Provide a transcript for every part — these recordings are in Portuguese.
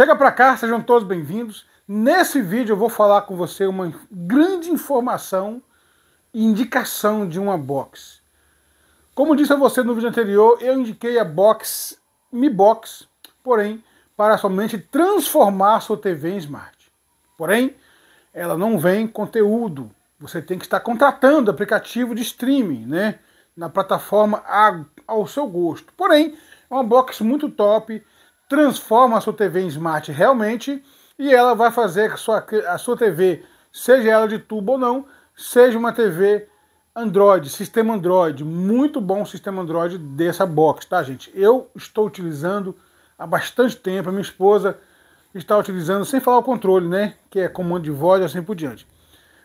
Chega para cá, sejam todos bem-vindos. Nesse vídeo eu vou falar com você uma grande informação e indicação de uma box. Como disse a você no vídeo anterior, eu indiquei a box Mi Box, porém, para somente transformar sua TV em smart. Porém, ela não vem conteúdo. Você tem que estar contratando aplicativo de streaming, né? Na plataforma ao seu gosto. Porém, é uma box muito top transforma a sua TV em smart realmente e ela vai fazer que a sua, a sua TV, seja ela de tubo ou não, seja uma TV Android, sistema Android, muito bom sistema Android dessa box, tá, gente? Eu estou utilizando há bastante tempo, a minha esposa está utilizando, sem falar o controle, né? Que é comando de voz e assim por diante.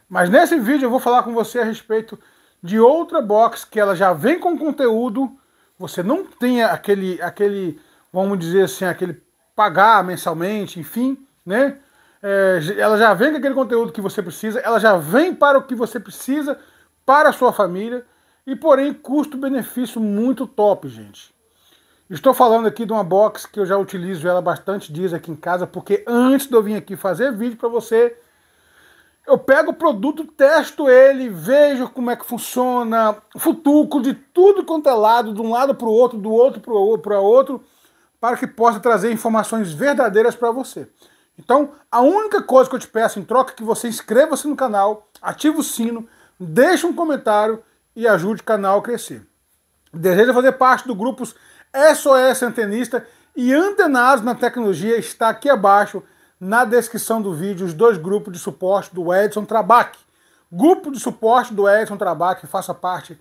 Mas nesse vídeo eu vou falar com você a respeito de outra box que ela já vem com conteúdo, você não tem aquele, aquele vamos dizer assim, aquele pagar mensalmente, enfim, né? É, ela já vem com aquele conteúdo que você precisa, ela já vem para o que você precisa, para a sua família, e porém custo-benefício muito top, gente. Estou falando aqui de uma box que eu já utilizo ela bastante dias aqui em casa, porque antes de eu vir aqui fazer vídeo para você, eu pego o produto, testo ele, vejo como é que funciona, futuco de tudo quanto é lado, de um lado para o outro, do outro para o outro, para que possa trazer informações verdadeiras para você. Então, a única coisa que eu te peço em troca é que você inscreva-se no canal, ative o sino, deixe um comentário e ajude o canal a crescer. Deseja fazer parte do grupo SOS Antenista e Antenados na Tecnologia está aqui abaixo na descrição do vídeo os dois grupos de suporte do Edson Trabac. Grupo de suporte do Edson Trabac, faça parte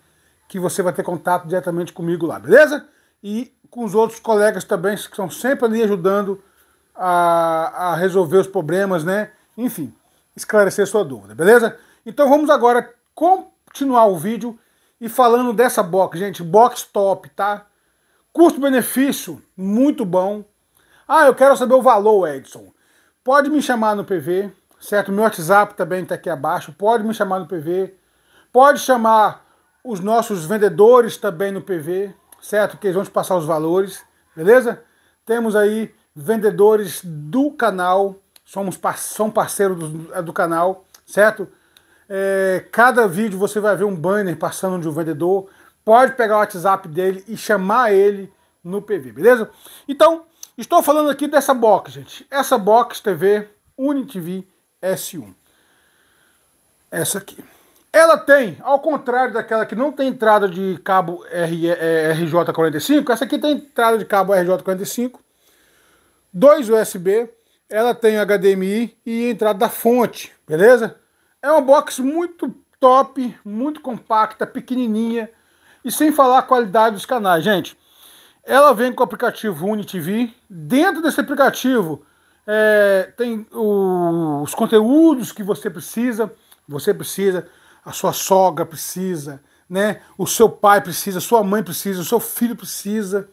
que você vai ter contato diretamente comigo lá, beleza? e com os outros colegas também, que estão sempre ali ajudando a, a resolver os problemas, né? Enfim, esclarecer sua dúvida, beleza? Então vamos agora continuar o vídeo e falando dessa box, gente, box top, tá? Custo-benefício muito bom. Ah, eu quero saber o valor, Edson. Pode me chamar no PV, certo? Meu WhatsApp também está aqui abaixo. Pode me chamar no PV. Pode chamar os nossos vendedores também no PV, certo? Que eles vão te passar os valores, beleza? Temos aí vendedores do canal, somos são parceiros do, é, do canal, certo? É, cada vídeo você vai ver um banner passando de um vendedor, pode pegar o WhatsApp dele e chamar ele no PV, beleza? Então, estou falando aqui dessa box, gente. Essa box TV UniTV S1. Essa aqui. Ela tem, ao contrário daquela que não tem entrada de cabo RJ45, é, essa aqui tem entrada de cabo RJ45, dois USB, ela tem HDMI e entrada da fonte, beleza? É uma box muito top, muito compacta, pequenininha e sem falar a qualidade dos canais, gente. Ela vem com o aplicativo UniTV, dentro desse aplicativo é, tem o, os conteúdos que você precisa, você precisa a sua sogra precisa, né? O seu pai precisa, a sua mãe precisa, o seu filho precisa,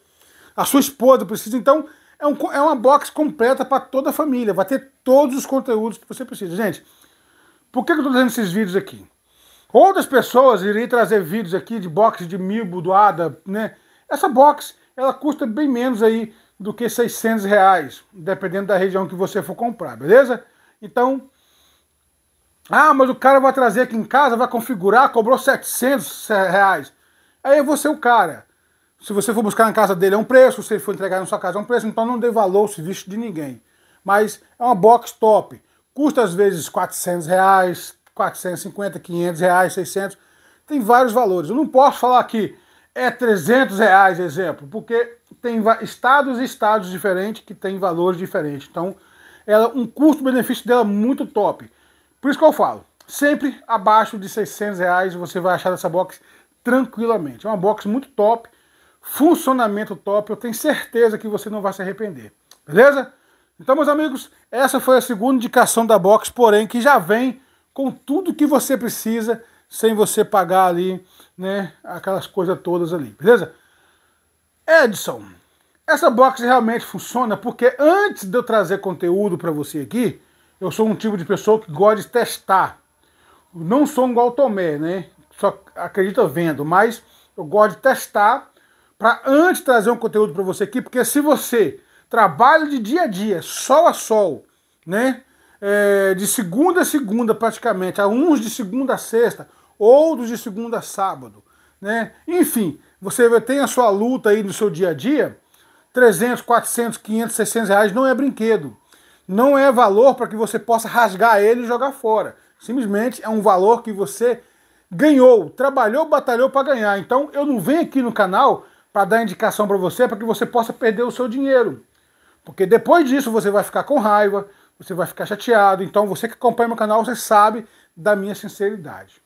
a sua esposa precisa. Então, é, um, é uma box completa para toda a família. Vai ter todos os conteúdos que você precisa. Gente, por que, eu estou dando esses vídeos aqui? Outras pessoas iriam trazer vídeos aqui de box de mil budoada, né? Essa box, ela custa bem menos aí do que 600 reais, dependendo da região que você for comprar, beleza? Então, ah, mas o cara vai trazer aqui em casa, vai configurar, cobrou 700 é, reais. Aí você é o cara. Se você for buscar na casa dele é um preço, se ele for entregar na sua casa é um preço, então não dê valor ao serviço de ninguém. Mas é uma box top. Custa às vezes 400 reais, 450, 500 reais, 600. Tem vários valores. Eu não posso falar que é 300 reais, exemplo, porque tem estados e estados diferentes que têm valores diferentes. Então, ela, um custo-benefício dela é muito top. Por isso que eu falo, sempre abaixo de 600 reais você vai achar essa box tranquilamente. É uma box muito top, funcionamento top, eu tenho certeza que você não vai se arrepender. Beleza? Então, meus amigos, essa foi a segunda indicação da box, porém que já vem com tudo que você precisa, sem você pagar ali, né, aquelas coisas todas ali, beleza? Edson, essa box realmente funciona porque antes de eu trazer conteúdo para você aqui, eu sou um tipo de pessoa que gosta de testar. Não sou um igual Tomé, né? Só acredita vendo, mas eu gosto de testar para antes trazer um conteúdo para você aqui, porque se você trabalha de dia a dia, sol a sol, né? É, de segunda a segunda praticamente, a uns de segunda a sexta, outros de segunda a sábado, né? Enfim, você tem a sua luta aí no seu dia a dia, 300, 400, 500, 600 reais não é brinquedo não é valor para que você possa rasgar ele e jogar fora. Simplesmente é um valor que você ganhou, trabalhou, batalhou para ganhar. Então eu não venho aqui no canal para dar indicação para você para que você possa perder o seu dinheiro. Porque depois disso você vai ficar com raiva, você vai ficar chateado. Então você que acompanha meu canal, você sabe da minha sinceridade.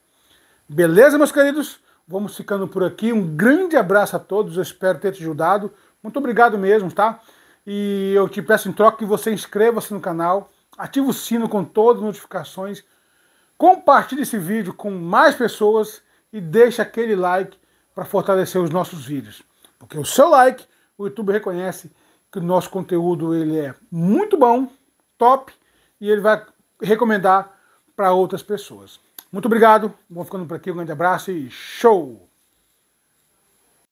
Beleza, meus queridos? Vamos ficando por aqui. Um grande abraço a todos. Eu espero ter te ajudado. Muito obrigado mesmo, tá? E eu te peço em troca que você inscreva-se no canal, ative o sino com todas as notificações, compartilhe esse vídeo com mais pessoas e deixe aquele like para fortalecer os nossos vídeos. Porque o seu like, o YouTube reconhece que o nosso conteúdo ele é muito bom, top, e ele vai recomendar para outras pessoas. Muito obrigado, vou ficando por aqui, um grande abraço e show!